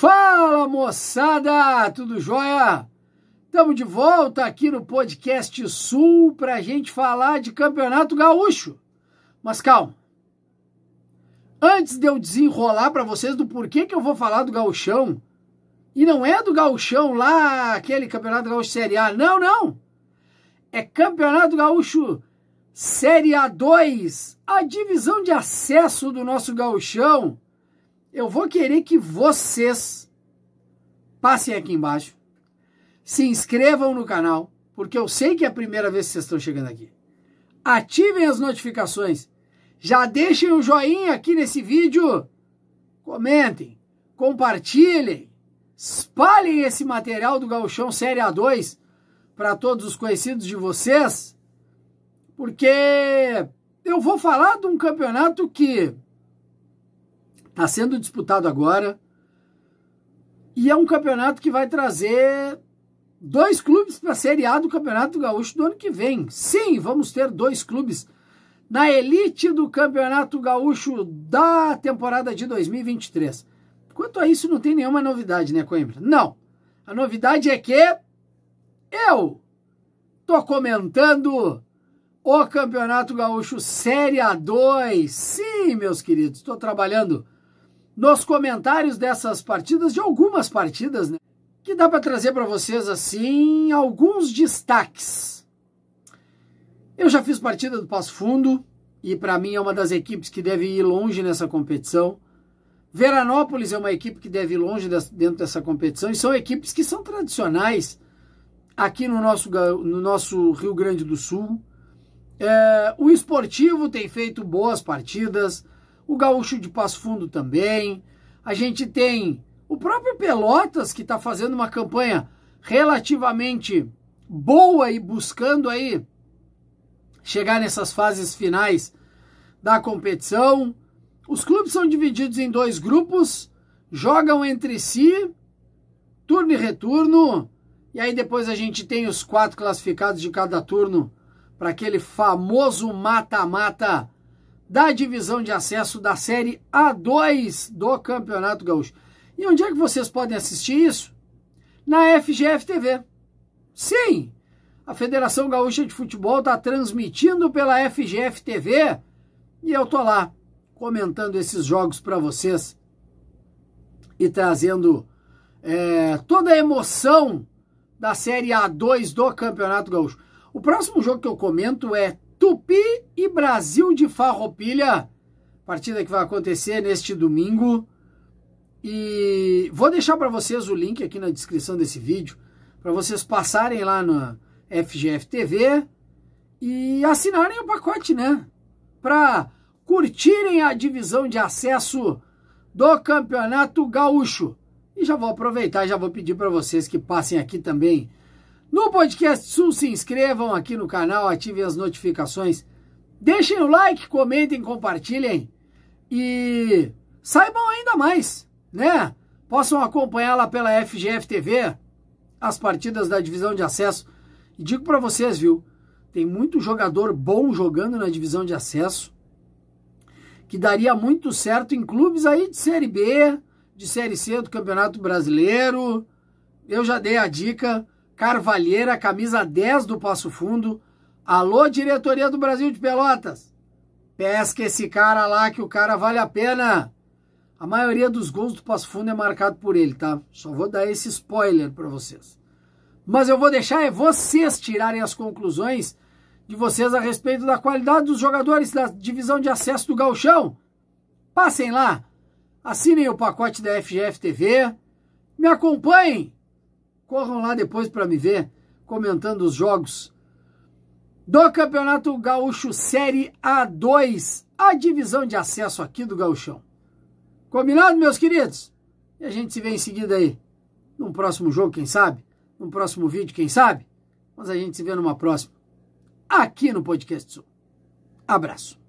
Fala moçada, tudo jóia? Estamos de volta aqui no podcast Sul para a gente falar de Campeonato Gaúcho. Mas calma, antes de eu desenrolar para vocês do porquê que eu vou falar do gauchão, e não é do gauchão lá, aquele Campeonato Gaúcho Série A, não, não. É Campeonato Gaúcho Série A2, a divisão de acesso do nosso gauchão eu vou querer que vocês passem aqui embaixo, se inscrevam no canal, porque eu sei que é a primeira vez que vocês estão chegando aqui. Ativem as notificações, já deixem o um joinha aqui nesse vídeo, comentem, compartilhem, espalhem esse material do Gauchão Série A2 para todos os conhecidos de vocês, porque eu vou falar de um campeonato que Está sendo disputado agora. E é um campeonato que vai trazer dois clubes para a Série A do Campeonato Gaúcho do ano que vem. Sim, vamos ter dois clubes na elite do Campeonato Gaúcho da temporada de 2023. Quanto a isso, não tem nenhuma novidade, né, Coimbra? Não. A novidade é que eu tô comentando o Campeonato Gaúcho Série A2. Sim, meus queridos, estou trabalhando nos comentários dessas partidas, de algumas partidas, né? Que dá para trazer para vocês assim alguns destaques. Eu já fiz partida do Passo Fundo e para mim é uma das equipes que deve ir longe nessa competição. Veranópolis é uma equipe que deve ir longe dentro dessa competição e são equipes que são tradicionais aqui no nosso, no nosso Rio Grande do Sul. É, o esportivo tem feito boas partidas, o Gaúcho de Passo Fundo também. A gente tem o próprio Pelotas, que está fazendo uma campanha relativamente boa e buscando aí chegar nessas fases finais da competição. Os clubes são divididos em dois grupos, jogam entre si, turno e retorno, e aí depois a gente tem os quatro classificados de cada turno para aquele famoso mata-mata da divisão de acesso da Série A2 do Campeonato Gaúcho. E onde é que vocês podem assistir isso? Na FGF TV. Sim, a Federação Gaúcha de Futebol está transmitindo pela FGF TV e eu tô lá comentando esses jogos para vocês e trazendo é, toda a emoção da Série A2 do Campeonato Gaúcho. O próximo jogo que eu comento é Tupi e Brasil de Farroupilha. Partida que vai acontecer neste domingo. E vou deixar para vocês o link aqui na descrição desse vídeo, para vocês passarem lá na FGF TV e assinarem o pacote, né? Para curtirem a divisão de acesso do Campeonato Gaúcho. E já vou aproveitar, já vou pedir para vocês que passem aqui também no podcast Sul, se inscrevam aqui no canal, ativem as notificações, deixem o like, comentem, compartilhem e saibam ainda mais, né? Possam acompanhar lá pela FGF TV as partidas da divisão de acesso. E digo para vocês, viu? Tem muito jogador bom jogando na divisão de acesso que daria muito certo em clubes aí de Série B, de Série C do Campeonato Brasileiro. Eu já dei a dica Carvalheira, camisa 10 do Passo Fundo. Alô, diretoria do Brasil de Pelotas. Pesca esse cara lá que o cara vale a pena. A maioria dos gols do Passo Fundo é marcado por ele, tá? Só vou dar esse spoiler para vocês. Mas eu vou deixar é vocês tirarem as conclusões de vocês a respeito da qualidade dos jogadores da divisão de acesso do Galchão. Passem lá, assinem o pacote da FGF TV, me acompanhem Corram lá depois para me ver comentando os jogos do Campeonato Gaúcho Série A2, a divisão de acesso aqui do Gauchão. Combinado, meus queridos? E a gente se vê em seguida aí. Num próximo jogo, quem sabe? Num próximo vídeo, quem sabe? Mas a gente se vê numa próxima. Aqui no Podcast Sul. Abraço.